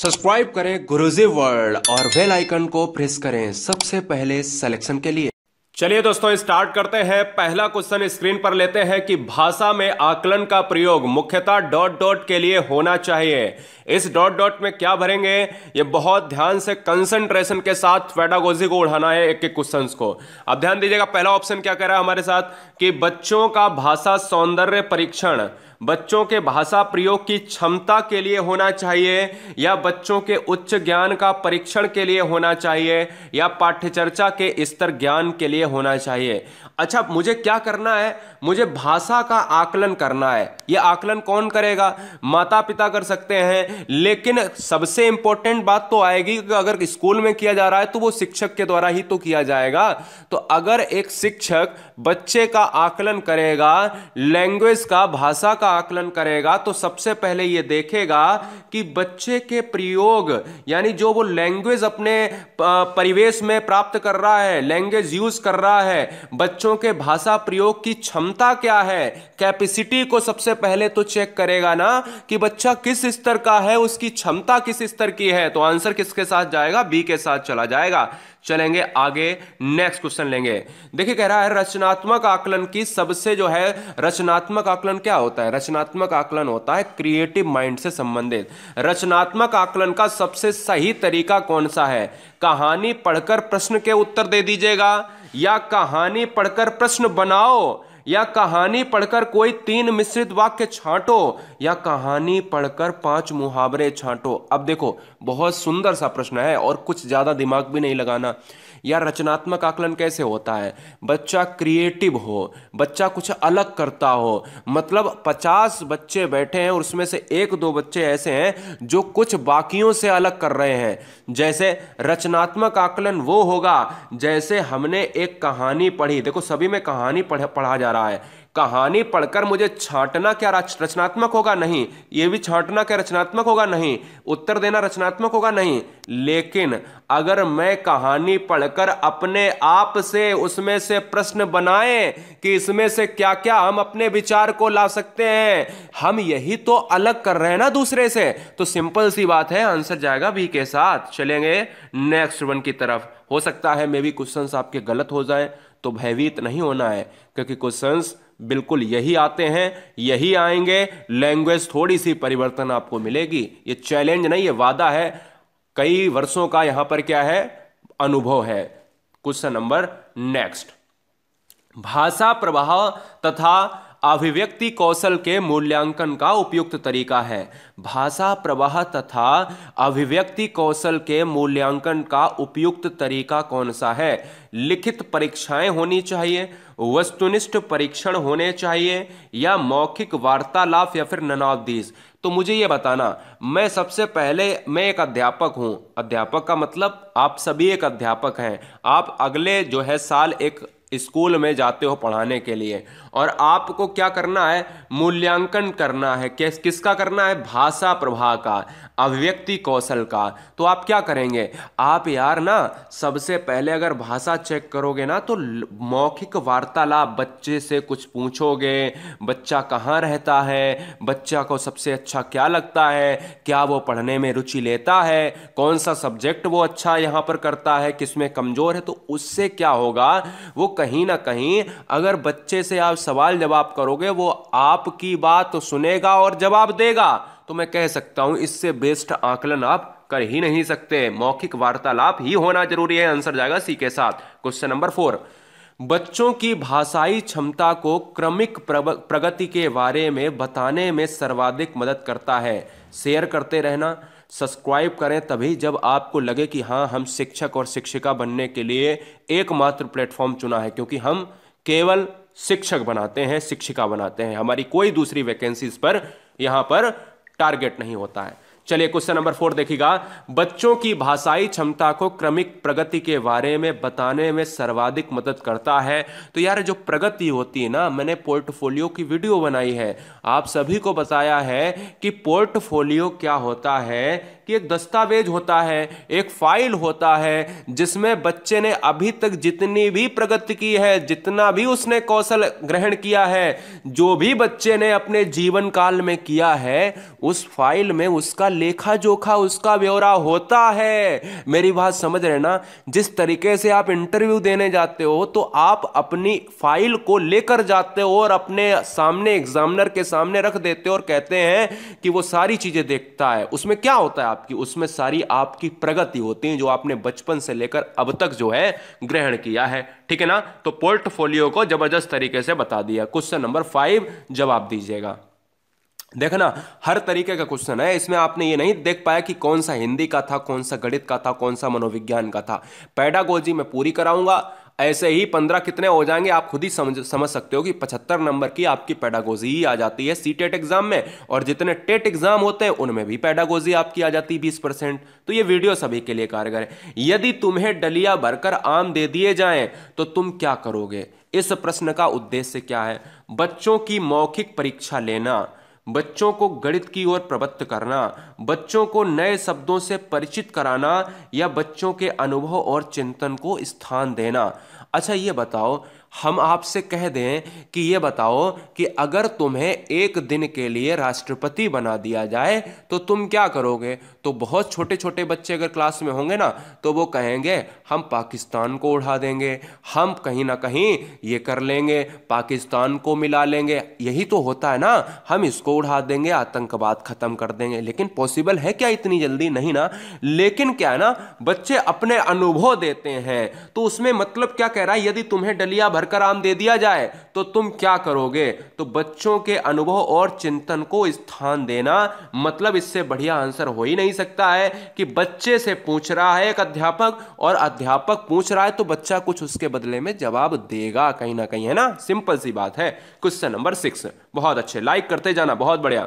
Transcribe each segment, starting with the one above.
subscribe करें Guruji world और bell icon को प्रेस करें सबसे पहले सिलेक्शन के लिए चलिए दोस्तों स्टार्ट करते हैं पहला क्वेश्चन स्क्रीन पर लेते हैं कि भाषा में आकलन का प्रयोग मुख्यतः डॉट डॉट के लिए होना चाहिए इस डॉट डॉट में क्या भरेंगे ये बहुत ध्यान से कंसंट्रेशन के साथ पेडागोजी को उड़ाना है एक एक क्वेश्चन को अब ध्यान दीजिएगा पहला ऑप्शन क्या कह रहा है हमारे साथ कि बच्चों का भाषा सौंदर्य परीक्षण बच्चों के भाषा प्रयोग की क्षमता के लिए होना चाहिए या बच्चों के उच्च ज्ञान का परीक्षण के लिए होना चाहिए या पाठ्यचर्चा के स्तर ज्ञान के लिए होना चाहिए अच्छा मुझे क्या करना है मुझे भाषा का आकलन करना है ये आकलन कौन करेगा माता पिता कर सकते हैं लेकिन सबसे इंपॉर्टेंट बात तो आएगी कि अगर स्कूल में किया जा रहा है तो वो शिक्षक के द्वारा ही तो किया जाएगा तो अगर एक शिक्षक बच्चे का आकलन करेगा लैंग्वेज का भाषा का आकलन करेगा तो सबसे पहले ये देखेगा कि बच्चे के प्रयोग यानी जो वो लैंग्वेज अपने परिवेश में प्राप्त कर रहा है लैंग्वेज यूज कर रहा है बच्चों बच्चों के भाषा प्रयोग की क्षमता क्या है कैपेसिटी को सबसे पहले तो चेक करेगा ना कि बच्चा किस स्तर का है उसकी क्षमता किस स्तर की है तो आंसर किसके साथ जाएगा बी के साथ चला जाएगा चलेंगे आगे नेक्स्ट क्वेश्चन लेंगे देखिए कह रहा है रचनात्मक आकलन की सबसे जो है रचनात्मक आकलन क्या होता है रचनात्मक आकलन होता है क्रिएटिव माइंड से संबंधित रचनात्मक आकलन का सबसे सही तरीका कौन सा है कहानी पढ़कर प्रश्न के उत्तर दे दीजिएगा या कहानी पढ़कर प्रश्न बनाओ या कहानी पढ़कर कोई तीन मिश्रित वाक्य छांटो या कहानी पढ़कर पांच मुहावरे छांटो अब देखो बहुत सुंदर सा प्रश्न है और कुछ ज्यादा दिमाग भी नहीं लगाना या रचनात्मक आकलन कैसे होता है बच्चा क्रिएटिव हो बच्चा कुछ अलग करता हो मतलब पचास बच्चे बैठे हैं और उसमें से एक दो बच्चे ऐसे हैं जो कुछ बाकियों से अलग कर रहे हैं जैसे रचनात्मक आकलन वो होगा जैसे हमने एक कहानी पढ़ी देखो सभी में कहानी पढ़ा जा रहा है कहानी पढ़कर मुझे छांटना क्या रचनात्मक होगा नहीं ये भी छांटना क्या रचनात्मक होगा नहीं उत्तर देना रचनात्मक होगा नहीं लेकिन अगर मैं कहानी पढ़कर अपने आप से उसमें से प्रश्न बनाए कि इसमें से क्या क्या हम अपने विचार को ला सकते हैं हम यही तो अलग कर रहे हैं ना दूसरे से तो सिंपल सी बात है आंसर जाएगा बी के साथ चलेंगे नेक्स्ट वन की तरफ हो सकता है मे बी क्वेश्चन आपके गलत हो जाए तो भयभीत नहीं होना है क्योंकि क्वेश्चंस बिल्कुल यही आते हैं यही आएंगे लैंग्वेज थोड़ी सी परिवर्तन आपको मिलेगी ये चैलेंज नहीं ये वादा है कई वर्षों का यहां पर क्या है अनुभव है क्वेश्चन नंबर नेक्स्ट भाषा प्रवाह तथा अभिव्यक्ति कौशल के मूल्यांकन का उपयुक्त तरीका है भाषा प्रवाह तथा अभिव्यक्ति कौशल के मूल्यांकन का उपयुक्त तरीका कौन सा है लिखित परीक्षाएं होनी चाहिए वस्तुनिष्ठ परीक्षण होने चाहिए या मौखिक वार्तालाप या फिर ननावधीश तो मुझे ये बताना मैं सबसे पहले मैं एक अध्यापक हूँ अध्यापक का मतलब आप सभी एक अध्यापक हैं आप अगले जो है साल एक स्कूल में जाते हो पढ़ाने के लिए और आपको क्या करना है मूल्यांकन करना है किस किसका करना है भाषा प्रभा का अभिव्यक्ति कौशल का तो आप क्या करेंगे आप यार ना सबसे पहले अगर भाषा चेक करोगे ना तो मौखिक वार्तालाप बच्चे से कुछ पूछोगे बच्चा कहाँ रहता है बच्चा को सबसे अच्छा क्या लगता है क्या वो पढ़ने में रुचि लेता है कौन सा सब्जेक्ट वो अच्छा यहाँ पर करता है किस में कमज़ोर है तो उससे क्या होगा वो कहीं ना कहीं अगर बच्चे से आप सवाल जवाब करोगे वो आपकी बात सुनेगा और जवाब देगा तो मैं कह सकता हूं इससे बेस्ट आकलन आप कर ही नहीं सकते मौखिक वार्तालाप ही होना जरूरी है आंसर जाएगा सी के साथ क्वेश्चन नंबर फोर बच्चों की भाषाई क्षमता को क्रमिक प्रगति के बारे में बताने में सर्वाधिक मदद करता है शेयर करते रहना सब्सक्राइब करें तभी जब आपको लगे कि हाँ हम शिक्षक और शिक्षिका बनने के लिए एकमात्र प्लेटफॉर्म चुना है क्योंकि हम केवल शिक्षक बनाते हैं शिक्षिका बनाते हैं हमारी कोई दूसरी वैकेंसीज पर यहाँ पर टारगेट नहीं होता है चलिए क्वेश्चन नंबर फोर देखिएगा बच्चों की भाषाई क्षमता को क्रमिक प्रगति के बारे में बताने में सर्वाधिक मदद करता है तो यार जो प्रगति होती है ना मैंने पोर्टफोलियो की वीडियो बनाई है आप सभी को बताया है कि पोर्टफोलियो क्या होता है कि एक दस्तावेज होता है एक फाइल होता है जिसमें बच्चे ने अभी तक जितनी भी प्रगति की है जितना भी उसने कौशल ग्रहण किया है जो भी बच्चे ने अपने जीवन काल में किया है उस फाइल में उसका लेखा जोखा उसका ब्यौरा होता है मेरी बात समझ रहे ना जिस तरीके से आप इंटरव्यू देने जाते हो तो आप अपनी फाइल को लेकर जाते हो और अपने सामने एग्जामिनर के सामने रख देते हो और कहते हैं कि वो सारी चीजें देखता है उसमें क्या होता है आप आपकी उसमें सारी आपकी प्रगति होती है जो आपने बचपन से लेकर अब तक जो है ग्रहण किया है ठीक है ना तो पोर्टफोलियो को जबरदस्त तरीके से बता दिया क्वेश्चन नंबर फाइव जवाब दीजिएगा देखना हर तरीके का क्वेश्चन है इसमें आपने ये नहीं देख पाया कि कौन सा हिंदी का था कौन सा गणित का था कौन सा मनोविज्ञान का था पैडागोजी मैं पूरी कराऊंगा ऐसे ही पंद्रह कितने हो जाएंगे आप खुद ही समझ समझ सकते हो कि पचहत्तर नंबर की आपकी पैडागोजी ही आ जाती है सी टेट एग्जाम में और जितने टेट एग्जाम होते हैं उनमें भी पैडागोजी आपकी आ जाती है बीस परसेंट तो ये वीडियो सभी के लिए कारगर है यदि तुम्हें डलिया भरकर आम दे दिए जाएं तो तुम क्या करोगे इस प्रश्न का उद्देश्य क्या है बच्चों की मौखिक परीक्षा लेना बच्चों को गणित की ओर प्रवृत्त करना बच्चों को नए शब्दों से परिचित कराना या बच्चों के अनुभव और चिंतन को स्थान देना अच्छा ये बताओ हम आपसे कह दें कि ये बताओ कि अगर तुम्हें एक दिन के लिए राष्ट्रपति बना दिया जाए तो तुम क्या करोगे तो बहुत छोटे छोटे बच्चे अगर क्लास में होंगे ना तो वो कहेंगे हम पाकिस्तान को उड़ा देंगे हम कहीं ना कहीं ये कर लेंगे पाकिस्तान को मिला लेंगे यही तो होता है ना हम इसको उड़ा देंगे आतंकवाद ख़त्म कर देंगे लेकिन पॉसिबल है क्या इतनी जल्दी नहीं ना लेकिन क्या है ना बच्चे अपने अनुभव देते हैं तो उसमें मतलब क्या कह रहा है यदि तुम्हें डलिया भरकर आम दे दिया जाए तो तुम क्या करोगे तो बच्चों के अनुभव और चिंतन को स्थान देना मतलब इससे बढ़िया आंसर हो ही नहीं सकता है कि बच्चे से पूछ रहा है एक अध्यापक और अध्यापक पूछ रहा है तो बच्चा कुछ उसके बदले में जवाब देगा कहीं ना कहीं है ना सिंपल सी बात है क्वेश्चन नंबर सिक्स बहुत अच्छे लाइक करते जाना बहुत बढ़िया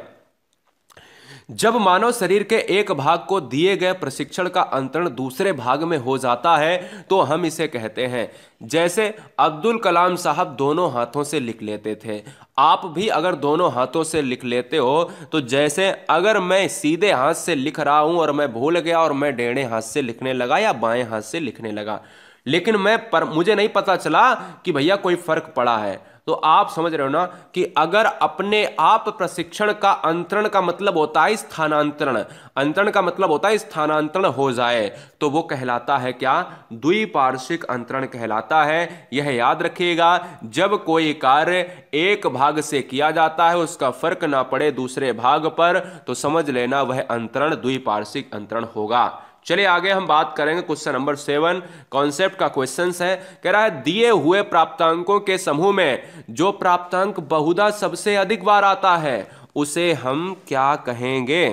जब मानव शरीर के एक भाग को दिए गए प्रशिक्षण का अंतरण दूसरे भाग में हो जाता है तो हम इसे कहते हैं जैसे अब्दुल कलाम साहब दोनों हाथों से लिख लेते थे आप भी अगर दोनों हाथों से लिख लेते हो तो जैसे अगर मैं सीधे हाथ से लिख रहा हूं और मैं भूल गया और मैं डेढ़े हाथ से लिखने लगा या बाएं हाथ से लिखने लगा लेकिन मैं पर मुझे नहीं पता चला कि भैया कोई फर्क पड़ा है तो आप समझ रहे हो ना कि अगर अपने आप प्रशिक्षण का अंतरण का मतलब होता है स्थानांतरण अंतरण का मतलब होता है स्थानांतरण हो जाए तो वो कहलाता है क्या द्विपार्श्विक अंतरण कहलाता है यह याद रखिएगा जब कोई कार्य एक भाग से किया जाता है उसका फर्क ना पड़े दूसरे भाग पर तो समझ लेना वह अंतरण द्विपार्श्विक अंतरण होगा चलिए आगे हम बात करेंगे क्वेश्चन नंबर सेवन कॉन्सेप्ट का क्वेश्चन है कह रहा है दिए हुए प्राप्तांकों के समूह में जो प्राप्तांक बहुधा सबसे अधिक बार आता है उसे हम क्या कहेंगे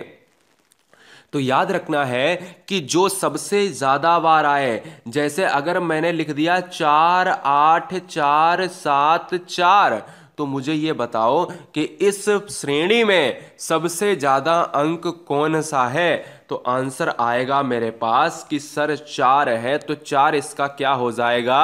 तो याद रखना है कि जो सबसे ज़्यादा बार आए जैसे अगर मैंने लिख दिया चार आठ चार सात चार तो मुझे ये बताओ कि इस श्रेणी में सबसे ज़्यादा अंक कौन सा है तो आंसर आएगा मेरे पास कि सर चार है तो चार इसका क्या हो जाएगा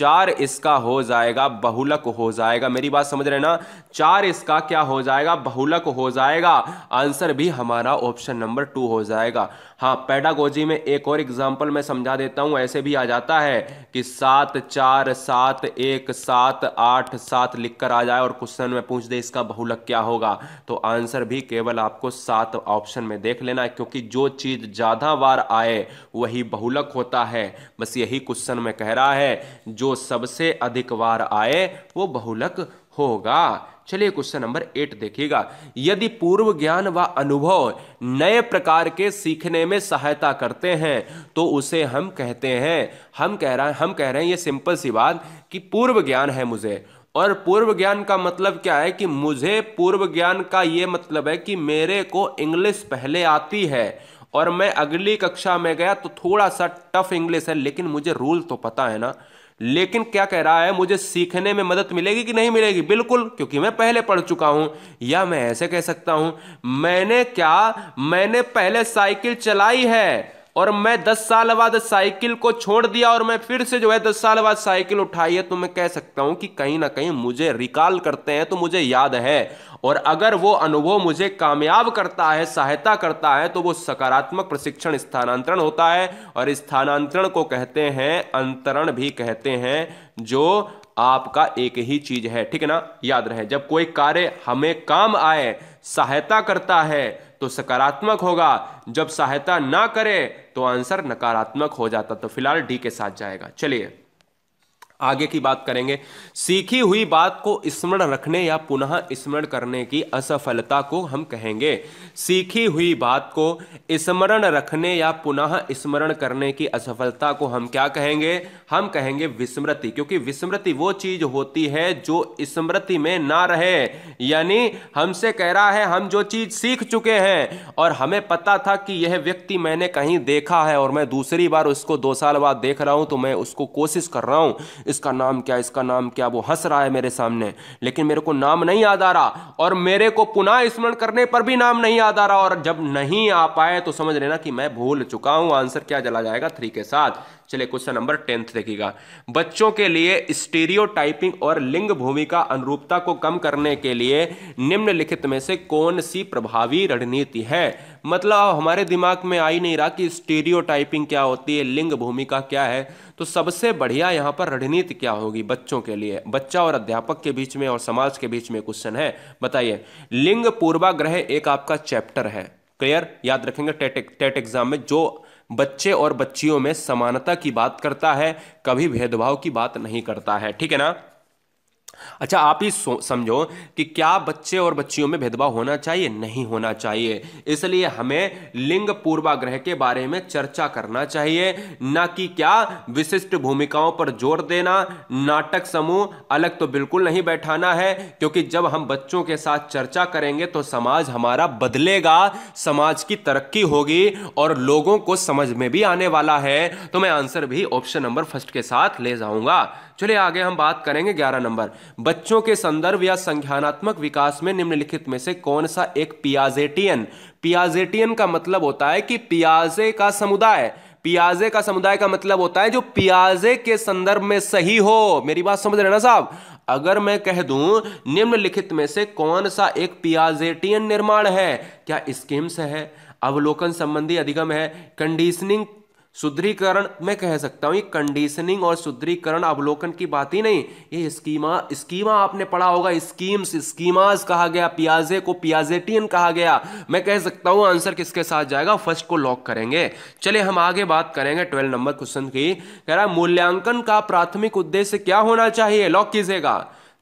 चार इसका हो जाएगा बहुलक हो जाएगा मेरी बात समझ रहे ना चार इसका क्या हो जाएगा बहुलक हो जाएगा आंसर भी हमारा ऑप्शन नंबर टू हो जाएगा हाँ पैडागोजी में एक और एग्जाम्पल मैं समझा देता हूँ ऐसे भी आ जाता है कि सात चार सात एक सात आठ सात लिख कर आ जाए और क्वेश्चन में पूछ दे इसका बहुलक क्या होगा तो आंसर भी केवल आपको सात ऑप्शन में देख लेना है क्योंकि जो चीज़ ज़्यादा बार आए वही बहुलक होता है बस यही क्वेश्चन में कह रहा है जो सबसे अधिक बार आए वो बहुलक होगा चलिए क्वेश्चन नंबर एट देखिएगा यदि पूर्व ज्ञान व अनुभव नए प्रकार के सीखने में सहायता करते हैं तो उसे हम कहते हैं हम कह रहा हम कह रहे हैं ये सिंपल सी बात कि पूर्व ज्ञान है मुझे और पूर्व ज्ञान का मतलब क्या है कि मुझे पूर्व ज्ञान का ये मतलब है कि मेरे को इंग्लिश पहले आती है और मैं अगली कक्षा में गया तो थोड़ा सा टफ इंग्लिश है लेकिन मुझे रूल तो पता है ना लेकिन क्या कह रहा है मुझे सीखने में मदद मिलेगी कि नहीं मिलेगी बिल्कुल क्योंकि मैं पहले पढ़ चुका हूं या मैं ऐसे कह सकता हूं मैंने क्या मैंने पहले साइकिल चलाई है और मैं दस साल बाद साइकिल को छोड़ दिया और मैं फिर से जो है दस साल बाद साइकिल उठाई है तो मैं कह सकता हूं कि कहीं ना कहीं मुझे रिकॉल करते हैं तो मुझे याद है और अगर वो अनुभव मुझे कामयाब करता है सहायता करता है तो वो सकारात्मक प्रशिक्षण स्थानांतरण होता है और स्थानांतरण को कहते हैं अंतरण भी कहते हैं जो आपका एक ही चीज है ठीक है ना याद रहे जब कोई कार्य हमें काम आए सहायता करता है तो सकारात्मक होगा जब सहायता ना करे तो आंसर नकारात्मक हो जाता तो फिलहाल डी के साथ जाएगा चलिए आगे की बात करेंगे सीखी हुई बात को स्मरण रखने या पुनः स्मरण करने की असफलता को हम कहेंगे सीखी हुई बात को स्मरण रखने या पुनः स्मरण करने की असफलता को हम क्या कहेंगे हम कहेंगे विस्मृति क्योंकि विस्मृति वो चीज होती है जो स्मृति में ना रहे यानी हमसे कह रहा है हम जो चीज सीख चुके हैं और हमें पता था कि यह व्यक्ति मैंने कहीं देखा है और मैं दूसरी बार उसको दो साल बाद देख रहा हूं तो मैं उसको कोशिश कर रहा हूं इसका नाम क्या इसका नाम क्या वो हंस रहा है मेरे सामने लेकिन मेरे को नाम नहीं याद आ रहा और मेरे को पुनः स्मरण करने पर भी नाम नहीं याद आ रहा और जब नहीं आ पाए तो समझ लेना कि मैं भूल चुका हूं आंसर क्या चला जाएगा थ्री के साथ चलिए क्वेश्चन नंबर टेंथ देखिएगा बच्चों के लिए स्टीरियोटाइपिंग और लिंग भूमिका अनुरूपता को कम करने के लिए निम्नलिखित में से कौन सी प्रभावी रणनीति है मतलब हमारे दिमाग में आ ही नहीं रहा कि स्टीरियोटाइपिंग क्या होती है लिंग भूमिका क्या है तो सबसे बढ़िया यहाँ पर रणनीति क्या होगी बच्चों के लिए बच्चा और अध्यापक के बीच में और समाज के बीच में क्वेश्चन है बताइए लिंग पूर्वाग्रह एक आपका चैप्टर है क्लियर याद रखेंगे टेट टेट एग्जाम में जो बच्चे और बच्चियों में समानता की बात करता है कभी भेदभाव की बात नहीं करता है ठीक है ना अच्छा आप ही समझो कि क्या बच्चे और बच्चियों में भेदभाव होना चाहिए नहीं होना चाहिए इसलिए हमें लिंग पूर्वाग्रह के बारे में चर्चा करना चाहिए ना कि क्या विशिष्ट भूमिकाओं पर जोर देना नाटक समूह अलग तो बिल्कुल नहीं बैठाना है क्योंकि जब हम बच्चों के साथ चर्चा करेंगे तो समाज हमारा बदलेगा समाज की तरक्की होगी और लोगों को समझ में भी आने वाला है तो मैं आंसर भी ऑप्शन नंबर फर्स्ट के साथ ले जाऊंगा चलिए आगे हम बात करेंगे ग्यारह नंबर बच्चों के संदर्भ या संज्ञानात्मक विकास में निम्नलिखित में से कौन सा एक पियाजेटियन पियाजेटियन का मतलब होता है कि पियाजे का समुदाय पियाजे का समुदाय का मतलब होता है जो पियाजे के संदर्भ में सही हो मेरी बात समझ रहे ना साहब अगर मैं कह दूं निम्नलिखित में से कौन सा एक पियाजेटियन निर्माण है क्या स्कीम्स है अवलोकन संबंधी अधिगम है कंडीशनिंग सुदृढ़ीकरण मैं कह सकता हूँ ये कंडीशनिंग और सुदृढ़ीकरण अवलोकन की बात ही नहीं ये स्कीमा स्कीमा आपने पढ़ा होगा स्कीम्स स्कीमाज कहा गया पियाजे को पियाजेटियन कहा गया मैं कह सकता हूँ आंसर किसके साथ जाएगा फर्स्ट को लॉक करेंगे चले हम आगे बात करेंगे ट्वेल्व नंबर क्वेश्चन की कह रहा मूल्यांकन का प्राथमिक उद्देश्य क्या होना चाहिए लॉक कीजिएगा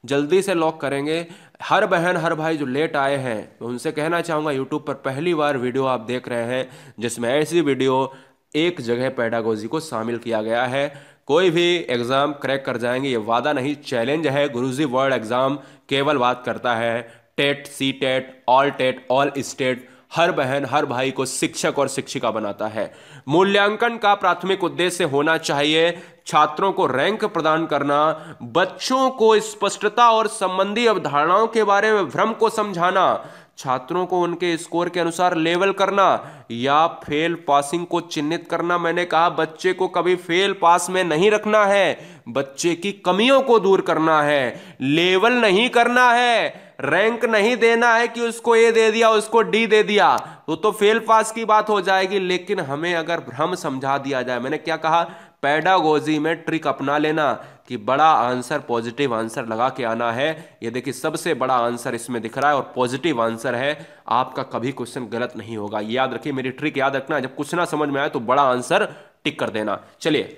जल्दी से लॉक करेंगे हर बहन हर भाई जो लेट आए हैं मैं उनसे कहना चाहूँगा यूट्यूब पर पहली बार वीडियो आप देख रहे हैं जिसमें ऐसी वीडियो एक जगह पैडागोजी को शामिल किया गया है कोई भी एग्ज़ाम क्रैक कर जाएंगे ये वादा नहीं चैलेंज है गुरुजी वर्ल्ड एग्ज़ाम केवल बात करता है TET C TET all TET all state हर बहन हर भाई को शिक्षक और शिक्षिका बनाता है मूल्यांकन का प्राथमिक उद्देश्य होना चाहिए छात्रों को रैंक प्रदान करना बच्चों को स्पष्टता और संबंधी अवधारणाओं के बारे में भ्रम को समझाना छात्रों को उनके स्कोर के अनुसार लेवल करना या फेल पासिंग को चिन्हित करना मैंने कहा बच्चे को कभी फेल पास में नहीं रखना है बच्चे की कमियों को दूर करना है लेवल नहीं करना है रैंक नहीं देना है कि उसको ए दे दिया उसको डी दे दिया तो तो फेल पास की बात हो जाएगी लेकिन हमें अगर भ्रम समझा दिया जाए मैंने क्या कहा पैडागोजी में ट्रिक अपना लेना कि बड़ा आंसर पॉजिटिव आंसर लगा के आना है ये देखिए सबसे बड़ा आंसर इसमें दिख रहा है और पॉजिटिव आंसर है आपका कभी क्वेश्चन गलत नहीं होगा याद रखिए मेरी ट्रिक याद रखना जब कुछ ना समझ में आए तो बड़ा आंसर टिक कर देना चलिए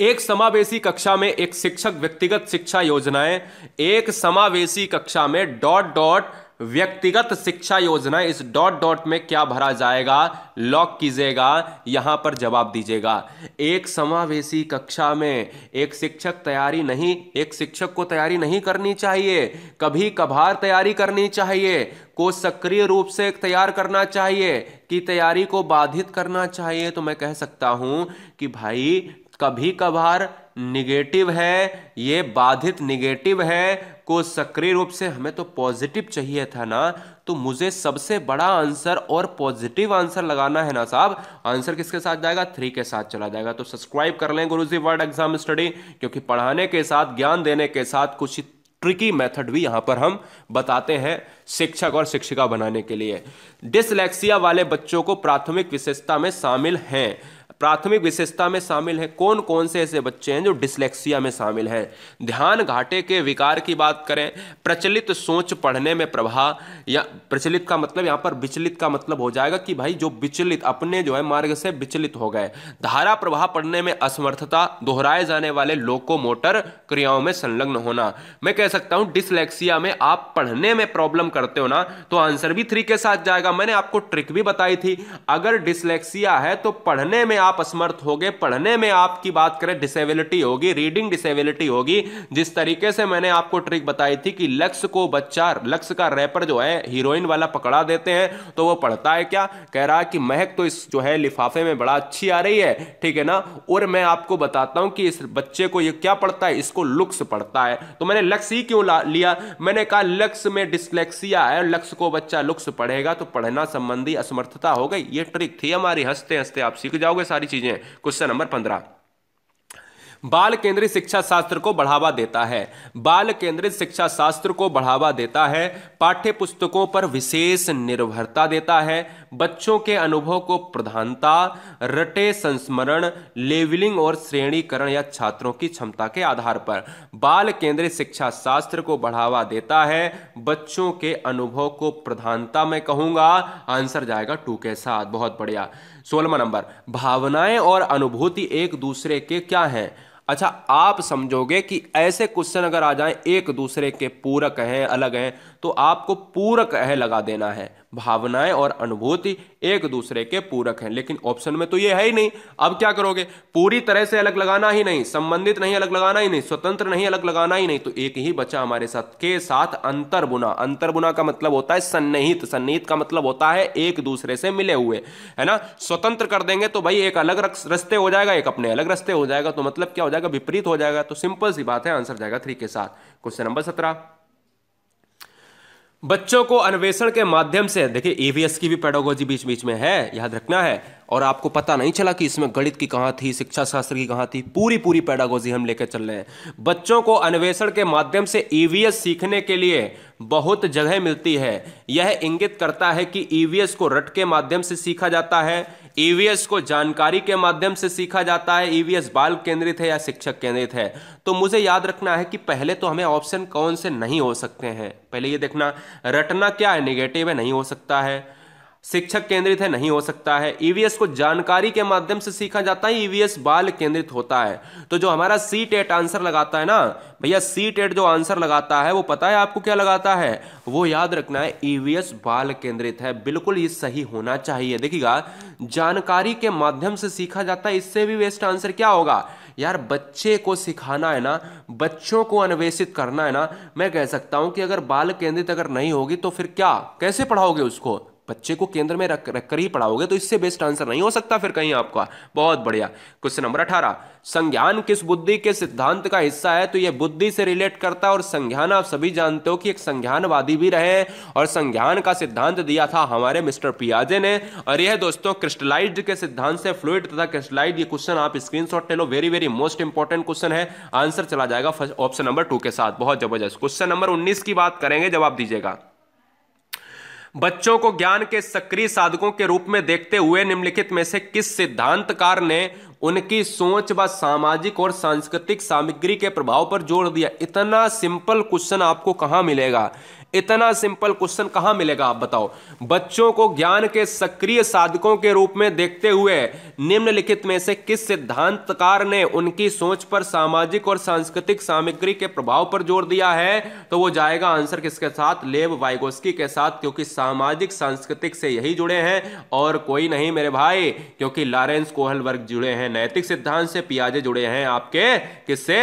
एक समावेशी कक्षा में एक शिक्षक व्यक्तिगत शिक्षा योजनाएं एक समावेशी कक्षा में डॉट डॉट व्यक्तिगत शिक्षा योजना इस डॉट डॉट में क्या भरा जाएगा लॉक कीजिएगा यहां पर जवाब दीजिएगा एक समावेशी कक्षा में एक शिक्षक तैयारी नहीं एक शिक्षक को तैयारी नहीं करनी चाहिए कभी कभार तैयारी करनी चाहिए को सक्रिय रूप से तैयार करना चाहिए कि तैयारी को बाधित करना चाहिए तो मैं कह सकता हूं कि भाई कभी कभार निगेटिव है ये बाधित निगेटिव है को सक्रिय रूप से हमें तो पॉजिटिव चाहिए था ना तो मुझे सबसे बड़ा आंसर और पॉजिटिव आंसर लगाना है ना साहब आंसर किसके साथ जाएगा थ्री के साथ चला जाएगा तो सब्सक्राइब कर लें गुरुजी वर्ड एग्जाम स्टडी क्योंकि पढ़ाने के साथ ज्ञान देने के साथ कुछ ट्रिकी मेथड भी यहाँ पर हम बताते हैं शिक्षक और शिक्षिका बनाने के लिए डिसलेक्सिया वाले बच्चों को प्राथमिक विशेषता में शामिल हैं प्राथमिक विशेषता में शामिल हैं कौन कौन से ऐसे बच्चे हैं जो डिसलेक्सिया में शामिल हैं ध्यान घाटे के विकार की बात करें प्रचलित सोच पढ़ने में प्रभाव या प्रचलित का मतलब यहाँ पर विचलित का मतलब हो जाएगा कि भाई जो विचलित अपने जो है मार्ग से विचलित हो गए धारा प्रभाव पढ़ने में असमर्थता दोहराए जाने वाले लोकोमोटर क्रियाओं में संलग्न होना मैं कह सकता हूँ डिसलेक्सिया में आप पढ़ने में प्रॉब्लम करते हो ना तो आंसर भी थ्री के साथ जाएगा मैंने आपको ट्रिक भी बताई थी अगर डिसलेक्सिया है तो पढ़ने में में आप असमर्थ हो गए पढ़ने में आपकी बात करें डिसेबिलिटी होगी रीडिंग डिसेबिलिटी होगी जिस तरीके से मैंने आपको ट्रिक बताई थी कि लक्ष्य को बच्चा लक्ष्य का रैपर जो है हीरोइन वाला पकड़ा देते हैं तो वो पढ़ता है क्या कह रहा है कि महक तो इस जो है लिफाफे में बड़ा अच्छी आ रही है ठीक है ना और मैं आपको बताता हूं कि इस बच्चे को ये क्या पढ़ता है इसको लुक्स पढ़ता है तो मैंने लक्ष्य ही क्यों लिया मैंने कहा लक्ष्य में डिसलेक्सिया है लक्ष्य को बच्चा लुक्स पढ़ेगा तो पढ़ना संबंधी असमर्थता हो गई ये ट्रिक थी हमारी हंसते हंसते आप सीख जाओगे सारी चीज़ें क्वेश्चन नंबर पंद्रह बाल केंद्रित शिक्षा शास्त्र को बढ़ावा देता है बाल केंद्रित शिक्षा शास्त्र को बढ़ावा देता है पाठ्य पुस्तकों पर विशेष निर्भरता देता है बच्चों के अनुभव को प्रधानता रटे संस्मरण लेवलिंग और श्रेणीकरण या छात्रों की क्षमता के आधार पर बाल केंद्रित शिक्षा शास्त्र को बढ़ावा देता है बच्चों के अनुभव को प्रधानता मैं कहूंगा आंसर जाएगा टू के साथ बहुत बढ़िया सोलवा नंबर भावनाएं और अनुभूति एक दूसरे के क्या हैं अच्छा आप समझोगे कि ऐसे क्वेश्चन अगर आ जाएं एक दूसरे के पूरक हैं अलग हैं तो आपको पूरक है लगा देना है भावनाएं और अनुभूति एक दूसरे के पूरक हैं लेकिन ऑप्शन में तो ये है ही नहीं अब क्या करोगे पूरी तरह से अलग लगाना ही नहीं संबंधित नहीं अलग लगाना ही नहीं स्वतंत्र नहीं अलग लगाना ही नहीं तो एक ही बचा हमारे साथ के साथ अंतर बुना का मतलब होता है सन्निहित सन्निहित का मतलब होता है एक दूसरे से मिले हुए है ना स्वतंत्र कर देंगे तो भाई एक अलग रस्ते हो जाएगा एक अपने अलग रस्ते हो जाएगा तो मतलब क्या हो जाएगा विपरीत हो जाएगा तो सिंपल सी बात है आंसर जाएगा थ्री के साथ क्वेश्चन नंबर सत्रह बच्चों को अन्वेषण के माध्यम से देखिए ईवीएस की भी पेडोगोजी बीच बीच में है याद रखना है और आपको पता नहीं चला कि इसमें गणित की कहाँ थी शिक्षा शास्त्र की कहाँ थी पूरी पूरी पेडागोजी हम लेकर चल रहे हैं बच्चों को अन्वेषण के माध्यम से ईवीएस सीखने के लिए बहुत जगह मिलती है यह इंगित करता है कि ईवीएस को रट के माध्यम से सीखा जाता है ईवीएस e को जानकारी के माध्यम से सीखा जाता है ईवीएस e बाल केंद्रित है या शिक्षक केंद्रित है तो मुझे याद रखना है कि पहले तो हमें ऑप्शन कौन से नहीं हो सकते हैं पहले ये देखना रटना क्या है निगेटिव है नहीं हो सकता है शिक्षक केंद्रित है नहीं हो सकता है ईवीएस e को जानकारी के माध्यम से सीखा जाता है ईवीएस e बाल केंद्रित होता है तो जो हमारा सी टेट आंसर लगाता है ना भैया सी टेट e जो आंसर लगाता है वो पता है आपको क्या लगाता है वो याद रखना है ईवीएस बाल केंद्रित है बिल्कुल ये सही होना चाहिए देखिएगा जानकारी के माध्यम से सीखा जाता है इससे भी वेस्ट आंसर क्या होगा यार बच्चे को सिखाना है ना बच्चों को अन्वेषित करना है ना मैं कह सकता हूं कि अगर बाल केंद्रित अगर नहीं होगी तो फिर क्या कैसे पढ़ाओगे उसको बच्चे को केंद्र में रख रखकर ही पढ़ाओगे तो इससे बेस्ट आंसर नहीं हो सकता फिर कहीं आपका बहुत बढ़िया क्वेश्चन नंबर अठारह संज्ञान किस बुद्धि के सिद्धांत का हिस्सा है तो यह बुद्धि से रिलेट करता है और संज्ञान आप सभी जानते हो कि एक संज्ञानवादी भी रहे और संज्ञान का सिद्धांत दिया था हमारे मिस्टर पियाजे ने और यह दोस्तों क्रिस्टलाइज के सिद्धांत से फ्लूड तथा क्रिस्टलाइज ये क्वेश्चन आप स्क्रीन ले लो very very most important question है आंसर चला जाएगा ऑप्शन नंबर टू के साथ बहुत जबरदस्त क्वेश्चन नंबर उन्नीस की बात करेंगे जवाब दीजिएगा बच्चों को ज्ञान के सक्रिय साधकों के रूप में देखते हुए निम्नलिखित में से किस सिद्धांतकार ने उनकी सोच व सामाजिक और सांस्कृतिक सामग्री के प्रभाव पर जोर दिया इतना सिंपल क्वेश्चन आपको कहाँ मिलेगा इतना सिंपल क्वेश्चन कहाँ मिलेगा आप बताओ बच्चों को ज्ञान के सक्रिय साधकों के रूप में देखते हुए निम्नलिखित में से किस सिद्धांतकार ने उनकी सोच पर सामाजिक और सांस्कृतिक सामग्री के प्रभाव पर जोर दिया है तो वो जाएगा आंसर किसके साथ लेव वाइगोस्की के साथ क्योंकि सामाजिक सांस्कृतिक से यही जुड़े हैं और कोई नहीं मेरे भाई क्योंकि लॉरेंस कोहल वर्ग जुड़े हैं नैतिक सिद्धांत से पियाजे जुड़े हैं आपके किससे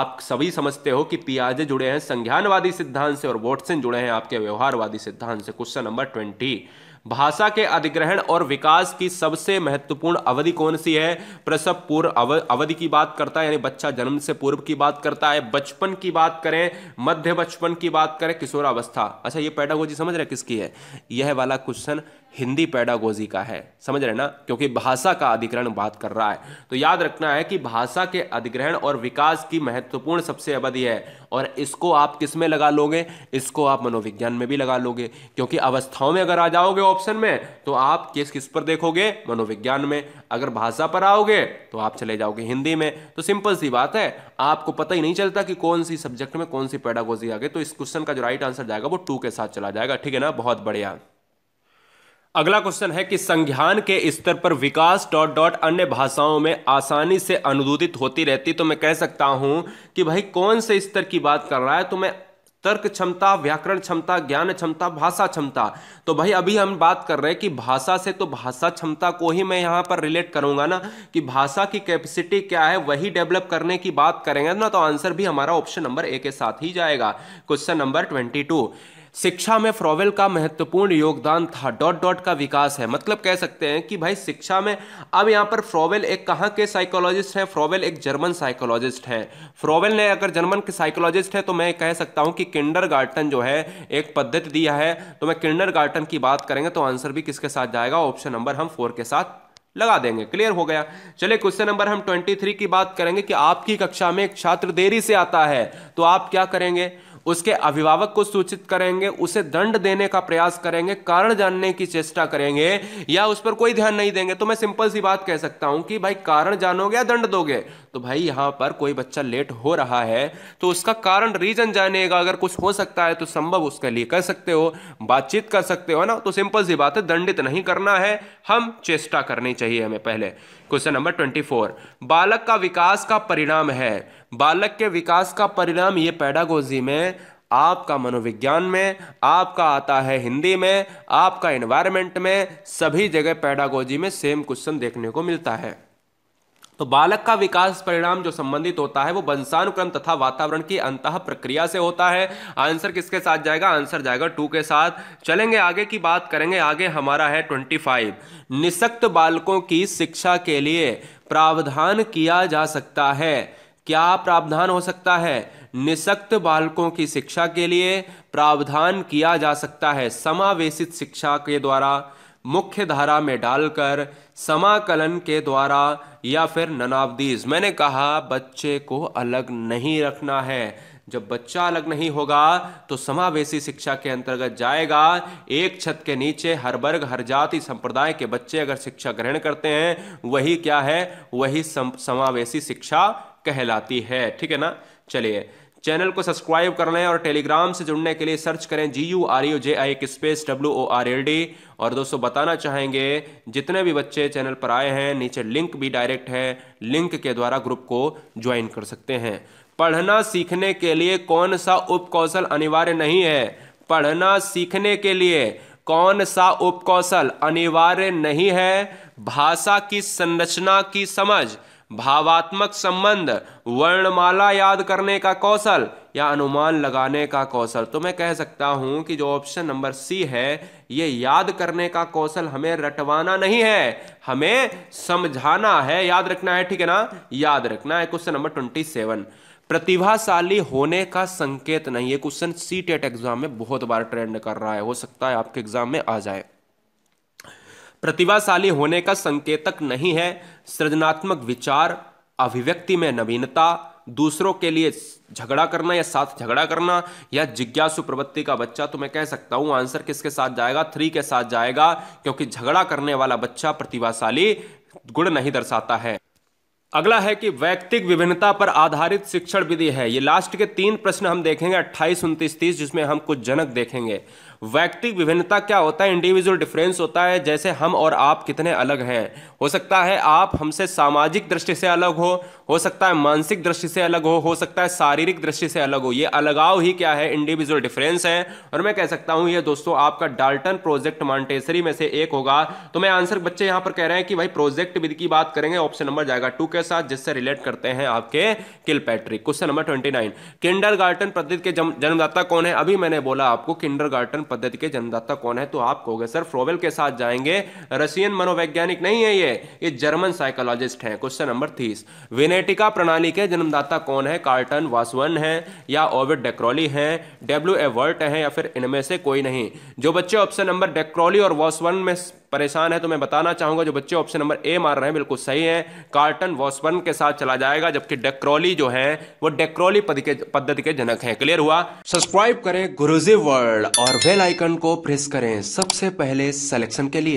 आप सभी समझते हो कि पियाजे जुड़े हैं संज्ञानवादी सिद्धांत से और वोटसन जुड़े हैं आपके व्यवहारवादी सिद्धांत से क्वेश्चन नंबर ट्वेंटी भाषा के अधिग्रहण और विकास की सबसे महत्वपूर्ण अवधि कौन सी है प्रसव पूर्व अवधि की बात करता है यानी बच्चा जन्म से पूर्व की बात करता है बचपन की बात करें मध्य बचपन की बात करें किशोरावस्था अच्छा ये पैडागोजी समझ रहे किसकी है यह वाला क्वेश्चन हिंदी पैडागोजी का है समझ रहे ना क्योंकि भाषा का अधिग्रहण बात कर रहा है तो याद रखना है कि भाषा के अधिग्रहण और विकास की महत्वपूर्ण सबसे अवधि है और इसको आप किस में लगा लोगे इसको आप मनोविज्ञान में भी लगा लोगे क्योंकि अवस्थाओं में अगर आ जाओगे ऑप्शन में तो आप किस किस पर देखोगे मनोविज्ञान में अगर भाषा पर आओगे तो आप चले जाओगे हिंदी में तो सिंपल सी बात है आपको पता ही नहीं चलता कि कौन सी सब्जेक्ट में कौन सी पैडागोजी आ गई तो इस क्वेश्चन का जो राइट आंसर जाएगा वो टू के साथ चला जाएगा ठीक है ना बहुत बढ़िया अगला क्वेश्चन है कि संज्ञान के स्तर पर विकास डॉट डॉट अन्य भाषाओं में आसानी से अनुदूदित होती रहती तो मैं कह सकता हूं कि भाई कौन से स्तर की बात कर रहा है तो मैं तर्क क्षमता व्याकरण क्षमता ज्ञान क्षमता भाषा क्षमता तो भाई अभी हम बात कर रहे हैं कि भाषा से तो भाषा क्षमता को ही मैं यहाँ पर रिलेट करूंगा ना कि भाषा की कैपेसिटी क्या है वही डेवलप करने की बात करेंगे ना तो आंसर भी हमारा ऑप्शन नंबर ए के साथ ही जाएगा क्वेश्चन नंबर ट्वेंटी टू शिक्षा में फ्रोवेल का महत्वपूर्ण योगदान था डॉट डॉट का विकास है मतलब कह सकते हैं कि भाई शिक्षा में अब यहाँ पर फ्रोवेल एक कहाँ के साइकोलॉजिस्ट हैं फ्रोवेल एक जर्मन साइकोलॉजिस्ट हैं फ्रोवेल ने अगर जर्मन के साइकोलॉजिस्ट हैं तो मैं कह सकता हूँ कि किंडर जो है एक पद्धति दिया है तो मैं किंडर की बात करेंगे तो आंसर भी किसके साथ जाएगा ऑप्शन नंबर हम फोर के साथ लगा देंगे क्लियर हो गया चलिए क्वेश्चन नंबर हम 23 की बात करेंगे कि आपकी कक्षा में एक छात्र देरी से आता है तो आप क्या करेंगे उसके अभिभावक को सूचित करेंगे उसे दंड देने का प्रयास करेंगे कारण जानने की चेष्टा करेंगे या उस पर कोई ध्यान नहीं देंगे तो मैं सिंपल सी बात कह सकता हूं कि भाई कारण जानोगे या दंड दोगे तो भाई यहां पर कोई बच्चा लेट हो रहा है तो उसका कारण रीजन जानेगा अगर कुछ हो सकता है तो संभव उसके लिए कर सकते हो बातचीत कर सकते हो ना तो सिंपल सी बात है दंडित नहीं करना है हम चेष्टा करनी चाहिए हमें पहले क्वेश्चन नंबर ट्वेंटी बालक का विकास का परिणाम है बालक के विकास का परिणाम ये पैडागोजी में आपका मनोविज्ञान में आपका आता है हिंदी में आपका एनवायरनमेंट में सभी जगह पैडागोजी में सेम क्वेश्चन देखने को मिलता है तो बालक का विकास परिणाम जो संबंधित होता है वो वंशानुक्रम तथा वातावरण की अंत प्रक्रिया से होता है आंसर किसके साथ जाएगा आंसर जाएगा टू के साथ चलेंगे आगे की बात करेंगे आगे हमारा है ट्वेंटी फाइव निशक्त बालकों की शिक्षा के लिए प्रावधान किया जा सकता है क्या प्रावधान हो सकता है निशक्त बालकों की शिक्षा के लिए प्रावधान किया जा सकता है समावेशित शिक्षा के द्वारा मुख्य धारा में डालकर समाकलन के द्वारा या फिर ननावदीज मैंने कहा बच्चे को अलग नहीं रखना है जब बच्चा अलग नहीं होगा तो समावेशी शिक्षा के अंतर्गत जाएगा एक छत के नीचे हर वर्ग हर जाति संप्रदाय के बच्चे अगर शिक्षा ग्रहण करते हैं वही क्या है वही समावेशी शिक्षा कहलाती है ठीक है ना चलिए चैनल को सब्सक्राइब कर लें और टेलीग्राम से जुड़ने के लिए सर्च करें G U R U J I एक space W O R L D और दोस्तों बताना चाहेंगे जितने भी बच्चे चैनल पर आए हैं नीचे लिंक भी डायरेक्ट है लिंक के द्वारा ग्रुप को ज्वाइन कर सकते हैं पढ़ना सीखने के लिए कौन सा उपकौशल अनिवार्य नहीं है पढ़ना सीखने के लिए कौन सा उपकौशल अनिवार्य नहीं है भाषा की संरचना की समझ भावात्मक संबंध वर्णमाला याद करने का कौशल या अनुमान लगाने का कौशल तो मैं कह सकता हूं कि जो ऑप्शन नंबर सी है ये याद करने का कौशल हमें रटवाना नहीं है हमें समझाना है याद रखना है ठीक है ना याद रखना है क्वेश्चन नंबर ट्वेंटी सेवन प्रतिभाशाली होने का संकेत नहीं है क्वेश्चन सी टेट एग्जाम में बहुत बार ट्रेंड कर रहा है हो सकता है आपके एग्जाम में आ जाए प्रतिभाशाली होने का संकेतक नहीं है सृजनात्मक विचार अभिव्यक्ति में नवीनता दूसरों के लिए झगड़ा करना या साथ झगड़ा करना या जिज्ञासु प्रवृत्ति का बच्चा तो मैं कह सकता हूं आंसर किसके साथ जाएगा थ्री के साथ जाएगा क्योंकि झगड़ा करने वाला बच्चा प्रतिभाशाली गुण नहीं दर्शाता है अगला है कि व्यक्तिक विभिन्नता पर आधारित शिक्षण विधि है ये लास्ट के तीन प्रश्न हम देखेंगे अट्ठाईस उनतीस तीस जिसमें हम कुछ जनक देखेंगे व्यक्तिक विभिन्नता क्या होता है इंडिविजुअल डिफरेंस होता है जैसे हम और आप कितने अलग हैं हो सकता है आप हमसे सामाजिक दृष्टि से अलग हो हो सकता है मानसिक दृष्टि से अलग हो हो सकता है शारीरिक दृष्टि से अलग हो ये अलगाव ही क्या है इंडिविजुअल डिफरेंस है और मैं कह सकता हूँ ये दोस्तों आपका डाल्टन प्रोजेक्ट मॉन्टेसरी में से एक होगा तो मैं आंसर बच्चे यहाँ पर कह रहे हैं कि भाई प्रोजेक्ट विद की बात करेंगे ऑप्शन नंबर जाएगा टू के साथ जिससे रिलेट करते हैं आपके Kilpatrick question number twenty nine kindergarten के जन्मदाता कौन है अभी मैंने बोला आपको किंडर पद्धति के जन्मदाता कौन है तो आप कहोगे सर फ्रोवेल के साथ जाएंगे रशियन मनोवैज्ञानिक नहीं है ये ये जर्मन साइकोलॉजिस्ट हैं क्वेश्चन नंबर तीस वेनेटिका प्रणाली के जन्मदाता कौन है कार्टन वासवन है या ओविड डेक्रोली है डब्ल्यू ए वर्ट है या फिर इनमें से कोई नहीं जो बच्चे ऑप्शन नंबर डेक्रोली और वासवन में परेशान है तो मैं बताना चाहूंगा जो बच्चे ऑप्शन नंबर ए मार रहे हैं बिल्कुल सही है कार्टन वॉसबर्न के साथ चला जाएगा जबकि डेक्रोली जो है वो डेक्रोली पद्धति के जनक है क्लियर हुआ सब्सक्राइब करें गुरुजी वर्ल्ड और बेल आइकन को प्रेस करें सबसे पहले सिलेक्शन के लिए